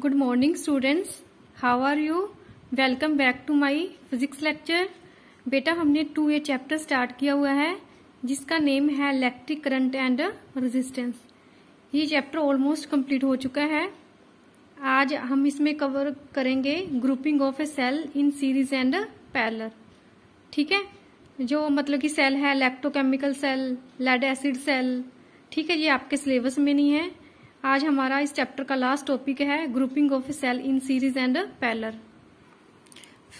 good morning students how are you welcome back to my physics lecture बेटा हमने to A chapter start किया हुआ है जिसका नेम है इलेक्ट्रिक करंट एंड रेजिस्टेंस ये चैप्टर ऑलमोस्ट कंप्लीट हो चुका है आज हम इसमें कवर करेंगे grouping of a cell in series and parallel ठीक है जो मतलब कि सेल है electrochemical cell lead acid cell ठीक है ये आपके सिलेबस में नहीं है आज हमारा इस चैप्टर का लास्ट टॉपिक है grouping of cell in series and parallel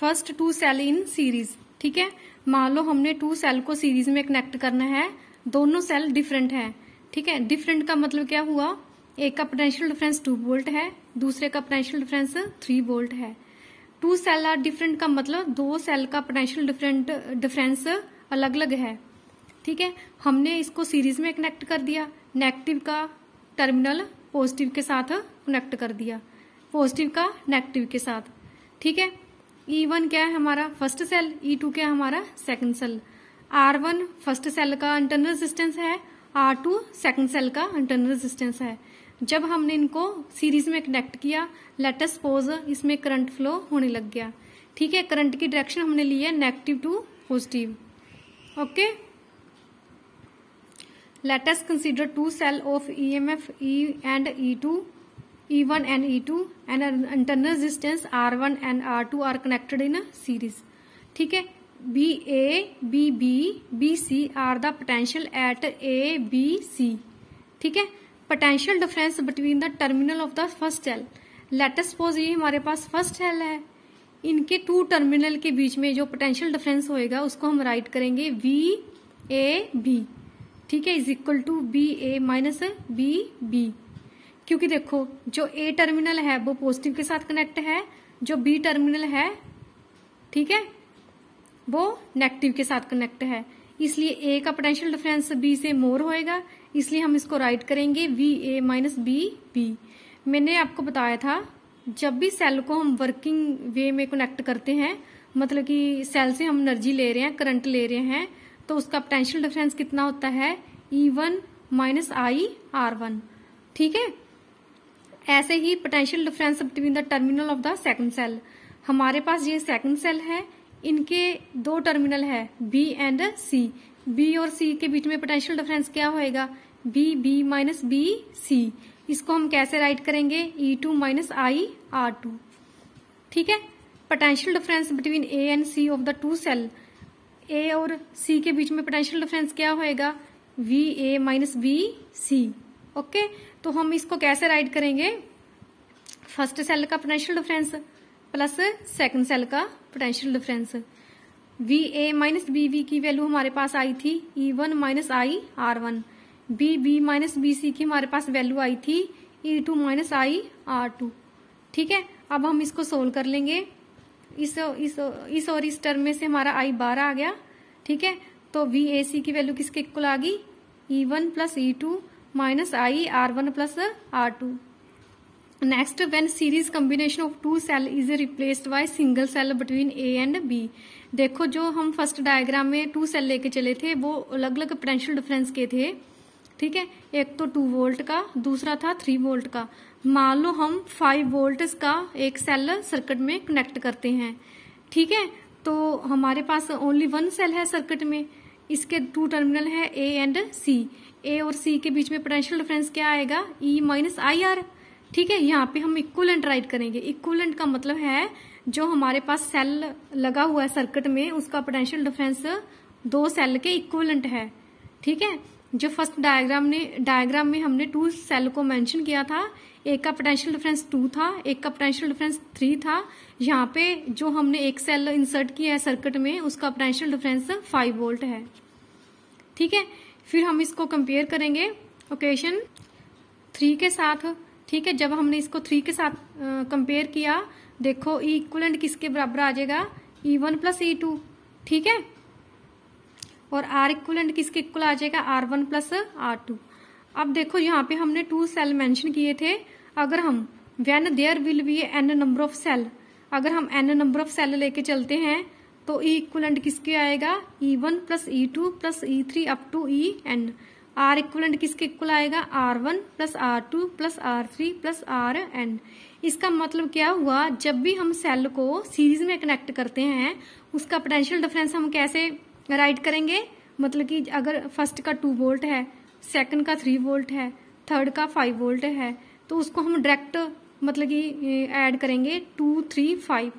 first two cell in series ठीक है मान लो हमने टू सेल को सीरीज में कनेक्ट करना है दोनों सेल डिफरेंट है ठीक है डिफरेंट का मतलब क्या हुआ एक का पोटेंशियल डिफरेंस टू वोल्ट है दूसरे का पोटेंशियल डिफरेंस थ्री वोल्ट है टू सेल आर डिफरेंट का मतलब दो सेल का पोटेंशियल डिफरेंट डिफरेंस अलग अलग है ठीक है हमने इसको सीरीज में कनेक्ट कर दिया नेगेटिव का टर्मिनल पॉजिटिव के साथ कनेक्ट कर दिया पॉजिटिव का नेगेटिव के साथ ठीक है ई e वन क्या है हमारा फर्स्ट सेल ई टू क्या है हमारा second cell R one first cell का इंटरनल रेजिस्टेंस है आर टू सेकेंड सेल का इंटरनल रेजिस्टेंस है जब हमने इनको सीरीज में कनेक्ट किया लेटस पोज इसमें करंट फ्लो होने लग गया ठीक है करंट की डायरेक्शन हमने ली है negative to positive okay consider two cell let us consider two cell of emf e and and E two and internal internal R one and R two are connected in series ठीक है B A B B B C are the potential at A B C ठीक है potential difference between the terminal of the first cell let suppose ये हमारे पास first cell है इनके to terminal के बीच में जो पोटेंशियल डिफरेंस होएगा उसको हम राइट करेंगे वी ए बी ठीक है is equal to B A minus B B क्योंकि देखो जो ए टर्मिनल है वो पॉजिटिव के साथ कनेक्ट है जो बी टर्मिनल है ठीक है वो नेगेटिव के साथ कनेक्ट है इसलिए ए का पोटेंशियल डिफरेंस बी से मोर होएगा इसलिए हम इसको राइट करेंगे V A minus B B मैंने आपको बताया था जब भी सेल को हम वर्किंग वे में कनेक्ट करते हैं मतलब कि सेल से हम एनर्जी ले रहे हैं करंट ले रहे हैं तो उसका पोटेंशियल डिफरेंस कितना होता है E one minus I R one ठीक है ऐसे ही potential difference between the terminal of the second cell हमारे पास ये सेकंड सेल है इनके दो टर्मिनल है बी एंड सी बी और सी के बीच में पोटेंशियल डिफरेंस क्या होएगा B B minus B C इसको हम कैसे राइट करेंगे E two minus I R two ठीक है potential difference between A and C of the two cell A और सी के बीच में पोटेंशियल डिफरेंस क्या होएगा V A minus B C okay तो हम इसको कैसे राइट करेंगे फर्स्ट सेल का potential difference plus second cell का potential difference V A minus B we की वैल्यू हमारे पास आई थी E one minus I R one B B minus B C की हमारे पास वैल्यू आई थी E two minus I R two ठीक है अब हम इसको सोल्व कर लेंगे इस इस इस और इस टर्म में से हमारा आई बारह आ गया ठीक है तो वी ए सी की वैल्यू किसके इक्वल आ गई E one plus E two minus I R one plus R two next when series combination of two cell is replaced by single cell between A and B देखो जो हम first diagram में two cell लेके चले थे वो अलग अलग पोटेंशियल डिफरेंस के थे ठीक है एक तो टू वोल्ट का दूसरा था थ्री वोल्ट का मान लो हम फाइव वोल्ट का एक सेल सर्किट में कनेक्ट करते हैं ठीक है तो हमारे पास ओनली वन सेल है सर्किट में इसके टू टर्मिनल है ए एंड सी ए और सी के बीच में पोटेंशियल डिफरेंस क्या आएगा ई माइनस आई आर ठीक है यहाँ पे हम इक्वलेंट राइट करेंगे इक्वलेंट का मतलब है जो हमारे पास सेल लगा हुआ है सर्किट में उसका पोटेंशियल डिफरेंस दो सेल के इक्वलेंट है ठीक है जो फर्स्ट डायग्राम ने डायग्राम में हमने टू सेल को मेंशन किया था एक का पोटेंशियल डिफरेंस टू था एक का पोटेंशियल डिफरेंस थ्री था यहाँ पे जो हमने एक सेल इंसर्ट किया है सर्किट में उसका पोटेंशियल डिफरेंस फाइव वोल्ट है ठीक है फिर हम इसको कंपेयर करेंगे ओकेशन थ्री के साथ ठीक है जब हमने इसको थ्री के साथ कंपेयर किया देखो ई e इक्वलेंट किसके बराबर आ जाएगा E one plus E two ठीक है और आर इक्वलेंट किसके इक्वल आ जाएगा R one plus R two अब देखो यहाँ पे हमने टू सेल मेंशन किए थे अगर हम when there will be N number of cell अगर हम एन नंबर ऑफ सेल लेके चलते हैं तो ई e इक्वलेंट किसके आएगा E one plus E two plus E three up to E N R equivalent किसके इक्वल आएगा R one plus R two plus R three plus R N इसका मतलब क्या हुआ जब भी हम सेल को सीरीज में कनेक्ट करते हैं उसका पोटेंशियल डिफरेंस हम कैसे राइट करेंगे मतलब कि अगर फर्स्ट का टू वोल्ट है सेकंड का थ्री वोल्ट है थर्ड का फाइव वोल्ट है तो उसको हम डायरेक्ट मतलब कि ऐड करेंगे टू थ्री फाइव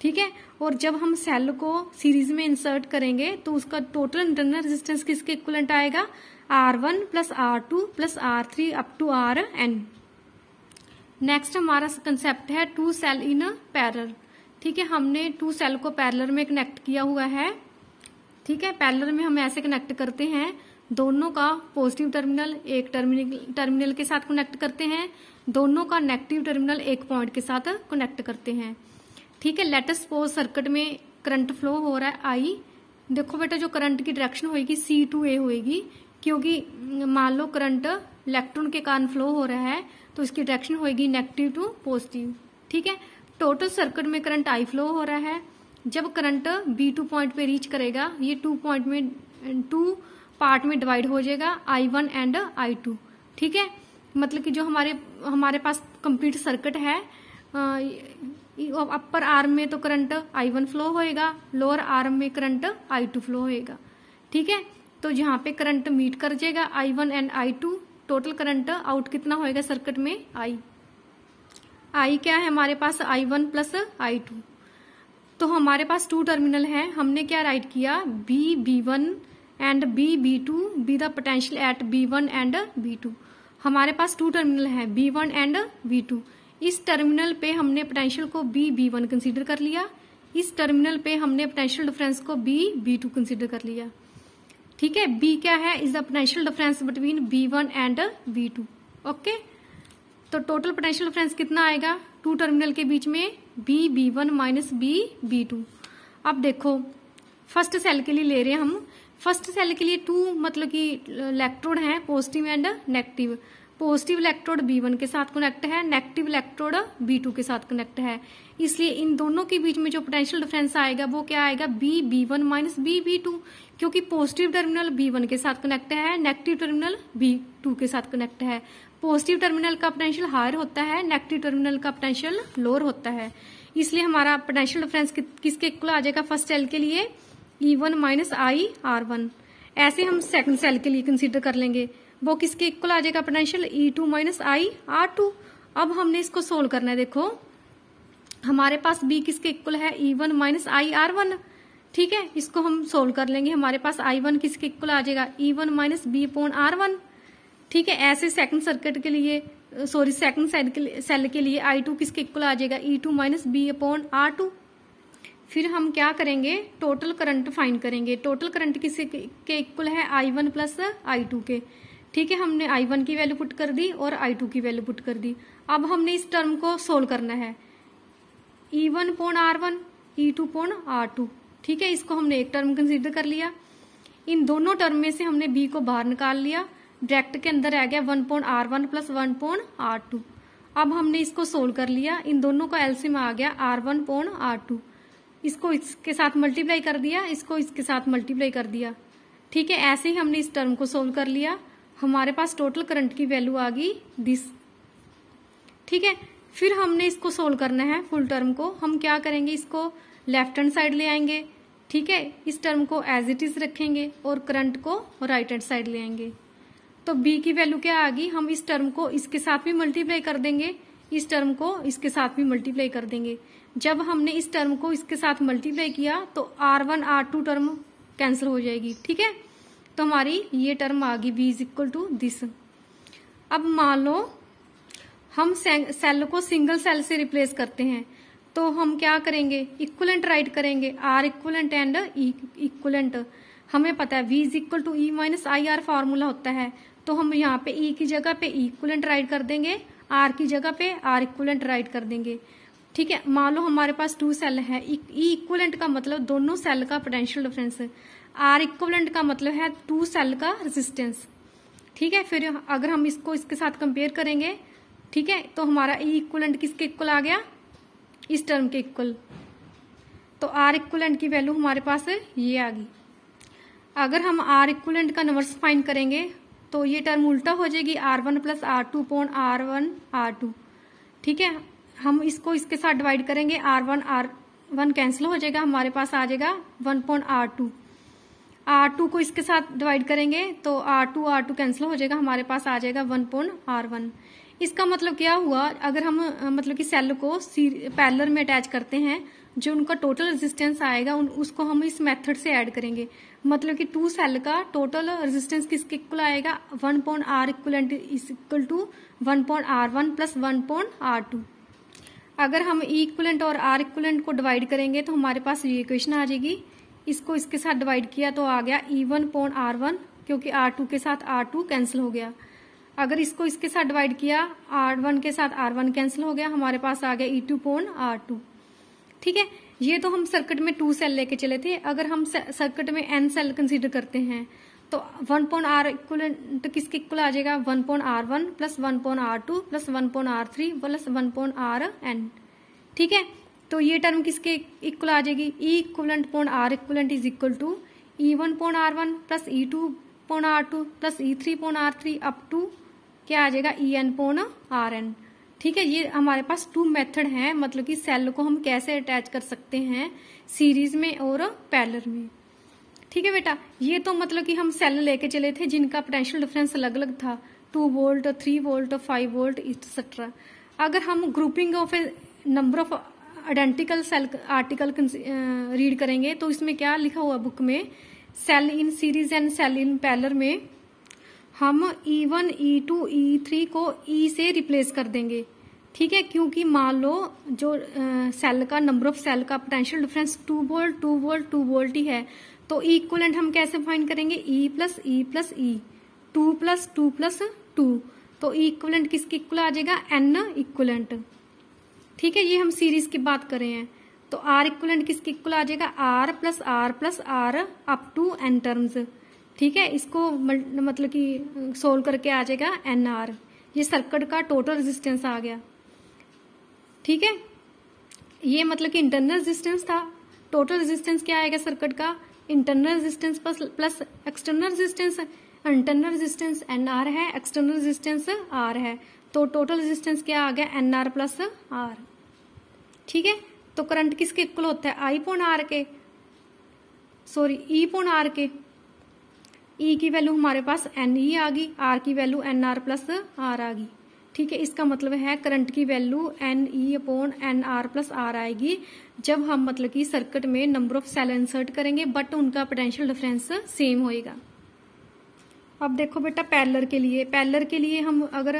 ठीक है और जब हम सेल को सीरीज में इंसर्ट करेंगे तो उसका टोटल इंटरनल रेजिस्टेंस किसके इक्वलेंट आएगा R one plus R two plus R three up to R N next हमारा कंसेप्ट है टू सेल इन पैरल ठीक है हमने टू सेल को पैरलर में कनेक्ट किया हुआ है ठीक है पैलर में हम ऐसे कनेक्ट करते हैं दोनों का पॉजिटिव टर्मिनल एक टर्मिनल टर्मिनल के साथ कनेक्ट करते हैं दोनों का नेगेटिव टर्मिनल एक पॉइंट के साथ कनेक्ट करते हैं ठीक है लेटेस्ट सपोज सर्किट में करंट फ्लो हो रहा है आई देखो बेटा जो करंट की डायरेक्शन होगी सी टू ए होगी क्योंकि मान लो करंट इलेक्ट्रॉन के कारण फ्लो हो रहा है तो इसकी डायरेक्शन होगी नेगेटिव टू पॉजिटिव ठीक है टोटल सर्किट में करंट आई फ्लो हो रहा है जब करंट बी टू पॉइंट पे रीच करेगा ये टू पॉइंट में टू पार्ट में डिवाइड हो जाएगा I one and I two ठीक है मतलब कि जो हमारे हमारे पास कंप्लीट सर्किट है अपर आर्म में तो करंट आई वन फ्लो होएगा लोअर आर्म में करंट आई टू फ्लो होएगा ठीक है तो यहाँ पे करंट मीट कर जाएगा I one and I two total current out कितना होएगा सर्किट में आई आई क्या है हमारे पास I one plus I two तो हमारे पास टू टर्मिनल हैं हमने क्या राइट किया B B one and B B two be the potential at B one and B two हमारे पास टू टर्मिनल हैं B one and B two इस टर्मिनल पे हमने पोटेंशियल को बी बी वन कंसिडर कर लिया इस टर्मिनल पे हमने पोटेंशियल डिफरेंस को बी बी टू कंसिडर कर लिया ठीक है बी क्या है is the potential difference between B one and B two okay तो टोटल पोटेंशियल डिफरेंस कितना आएगा टू टर्मिनल के बीच में B B one minus B B two अब देखो फर्स्ट सेल के लिए ले रहे हैं हम फर्स्ट सेल के लिए टू मतलब कि इलेक्ट्रोड हैं positive and negative positive electrode B one के साथ कनेक्ट है नेगेटिव इलेक्ट्रोड बी टू के साथ कनेक्ट है इसलिए इन दोनों के बीच में जो पोटेंशियल डिफरेंस आएगा वो क्या आएगा B B one minus B B two क्योंकि पॉजिटिव टर्मिनल बी वन के साथ कनेक्ट है नेगेटिव टर्मिनल बी टू के साथ कनेक्ट है पॉजिटिव टर्मिनल का पोटेंशियल हायर होता है नेगेटिव टर्मिनल का पोटेंशियल लोअर होता है इसलिए हमारा पोटेंशियल डिफरेंस कि, किसके इक्वल आ जाएगा फर्स्ट सेल के लिए E one minus I R one ऐसे हम सेकंड सेल के लिए कंसीडर कर लेंगे वो किसके इक्वल आ जाएगा potential E two minus I R two अब हमने इसको सोल्व करना है देखो हमारे पास बी किसके इक्वल है E one minus I R one ठीक है इसको हम सोल्व कर लेंगे हमारे पास आई वन किसके इक्वल आ जाएगा E one minus B upon R one ठीक है ऐसे सेकंड सर्किट के लिए सॉरी सेकंड सेल के लिए सेल के लिए आई टू किसके इक्वल आ जाएगा E two minus B upon R two फिर हम क्या करेंगे टोटल करंट फाइंड करेंगे टोटल करंट किसके इक्वल है I one plus I two के ठीक है हमने आई वन की वैल्यू पुट कर दी और आई टू की वैल्यू पुट कर दी अब हमने इस टर्म को सोल्व करना है E one upon R one E two upon R two ठीक है इसको हमने एक टर्म कंसिडर कर लिया इन दोनों टर्म में से हमने बी को बाहर निकाल लिया डायरेक्ट के अंदर आ गया one point R one plus one point R two अब हमने इसको सोल्व कर लिया इन दोनों का एलसीएम आ गया R one point R two इसको इसके साथ मल्टीप्लाई कर दिया इसको इसके साथ मल्टीप्लाई कर दिया ठीक है ऐसे ही हमने इस टर्म को सोल्व कर लिया हमारे पास टोटल करंट की वैल्यू आ गई दिस ठीक है फिर हमने इसको सोल्व करना है फुल टर्म को हम क्या करेंगे इसको लेफ्ट हैंड साइड ले आएंगे ठीक है इस टर्म को एज इट इज रखेंगे और करंट को राइट हैंड साइड ले आएंगे तो बी की वैल्यू क्या आ गई हम इस टर्म को इसके साथ भी मल्टीप्लाई कर देंगे इस टर्म को इसके साथ भी मल्टीप्लाई कर देंगे जब हमने इस टर्म को इसके साथ मल्टीप्लाई किया तो R one R two term cancel हो जाएगी ठीक है तो हमारी ये टर्म आ गई V is equal to this अब मान लो हम सेल को सिंगल सेल से रिप्लेस करते हैं तो हम क्या करेंगे इक्वलेंट राइट करेंगे आर इक्वलेंट एंड इक्वलेंट हमें पता है V is equal to E minus I R formula होता है तो हम यहाँ पे ई e की जगह पे इक्वलेंट राइट कर देंगे आर की जगह पे आर इक्वलेंट राइट कर देंगे ठीक है मान लो हमारे पास टू सेल है ई e इक्वलेंट e का मतलब दोनों सेल का पोटेंशियल डिफरेंस आर इक्वलेंट का मतलब है टू सेल का रेजिस्टेंस ठीक है फिर अगर हम इसको इसके साथ कंपेयर करेंगे ठीक है तो हमारा ई e इक्वलेंट किसके इक्वल आ गया इस टर्म के इक्वल तो आर इक्वलेंट की वैल्यू हमारे पास ये आ गई अगर हम आर इक्वलेंट का नंबर फाइंड करेंगे तो ये टर्म उल्टा हो जाएगी R one plus R two upon R one R two ठीक है हम इसको इसके साथ डिवाइड करेंगे R one R one cancel हो जाएगा हमारे पास आ जाएगा one point R two R two को इसके साथ डिवाइड करेंगे तो R two R two cancel हो जाएगा हमारे पास आ जाएगा वन पॉइंट आर वन इसका मतलब क्या हुआ अगर हम मतलब कि सेल को पैलर में अटैच करते हैं जो उनका टोटल रेजिस्टेंस आएगा उन उसको हम इस मेथड से ऐड करेंगे मतलब कि टू सेल का टोटल रेजिस्टेंस किसके इक्वल आएगा one point R equal is equal to one point R one plus one point R two अगर हम इक्वलेंट e और आर इक्वलेंट को डिवाइड करेंगे तो हमारे पास ये इक्वेशन आ जाएगी इसको इसके साथ डिवाइड किया तो आ गया E one point R one क्योंकि आर टू के साथ आर टू कैंसिल हो गया अगर इसको इसके साथ डिवाइड किया आर वन के साथ आर वन कैंसिल हो गया हमारे पास आ गया E two point R two ठीक है ये तो हम सर्किट में टू सेल लेके चले थे अगर हम सर्किट में एन सेल कंसिडर करते हैं तो वन पॉइंट आर इक्वल तो किसके इक्वल आ जाएगा one point R one plus one point R two plus one point R three plus one point R N ठीक है तो ये टर्म किसके इक्वल आ जाएगी E equivalent upon R equivalent is equal to E one upon R one plus E two upon R two plus E three upon R three up to क्या आ जाएगा E N upon R N ठीक है ये हमारे पास to method हैं मतलब कि सेल को हम कैसे अटैच कर सकते हैं सीरीज में और पैलर में ठीक है बेटा ये तो मतलब कि हम सेल लेके चले थे जिनका पोटेंशियल डिफरेंस अलग अलग था two volt three volt five volt etcetera अगर हम grouping of number of identical cell article read करेंगे तो इसमें क्या लिखा हुआ बुक में cell in series and cell in parallel में हम E one E two E three को ई e से रिप्लेस कर देंगे ठीक है क्योंकि मान लो जो सेल uh, का नंबर ऑफ सेल का potential difference two volt two volt two volt ही है तो इक्वलेंट हम कैसे फाइंड करेंगे E plus E plus E two plus two plus two तो इक्वलेंट किसके इक्वल आ जाएगा एन इक्वलेंट ठीक है ये हम सीरीज की बात कर रहे हैं तो आर इक्वलेंट किसके इक्वल आ जाएगा R plus R plus R up to N terms ठीक है इसको मतलब कि सोल्व करके आ जाएगा एन आर ये सर्कट का टोटल रेजिस्टेंस आ गया ठीक है ये मतलब कि इंटरनल रेजिस्टेंस था टोटल रेजिस्टेंस क्या आएगा सर्कट का internal resistance plus external resistance internal resistance N R है एक्सटर्नल रेजिस्टेंस आर है तो टोटल रेजिस्टेंस क्या आ गया एन आर प्लस आर ठीक है तो करंट किसके इक्वल होता है आई पॉन आर के सॉरी ई पोन आर के ई e की वैल्यू हमारे पास एन ई आ गई आर की value N R plus R आ गई ठीक है इसका मतलब है करंट की value N E upon N R plus R आएगी जब हम मतलब कि सर्किट में नंबर ऑफ सेल इंसर्ट करेंगे बट उनका पोटेंशियल डिफरेंस सेम होएगा अब देखो बेटा पैलर के लिए पैलर के लिए हम अगर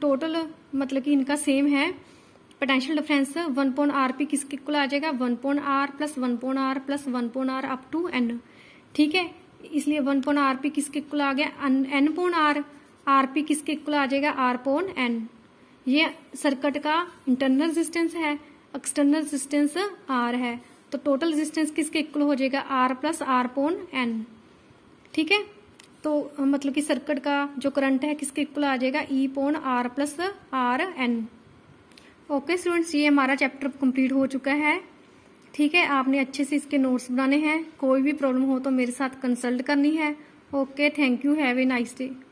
टोटल मतलब कि इनका सेम है potential difference one point R P किसके इक्वल आ जाएगा one point R plus one point R plus one point R up to N ठीक है इसलिए वन पॉइंट आर पी किसके इक्वल आ गया N point R R P किसके इक्वल आ जाएगा आर पॉइंट एन ये सर्किट का इंटरनल रेजिस्टेंस है एक्सटर्नल रेजिस्टेंस आर है तो टोटल रेजिस्टेंस किसके इक्वल हो जाएगा R plus are upon N ठीक है तो मतलब कि सर्किट का जो करंट है किसके इक्वल आ जाएगा E upon R plus R N okay students ये हमारा चैप्टर कंप्लीट हो चुका है ठीक है आपने अच्छे से इसके नोट्स बनाने हैं कोई भी प्रॉब्लम हो तो मेरे साथ कंसल्ट करनी है okay thank you have a nice day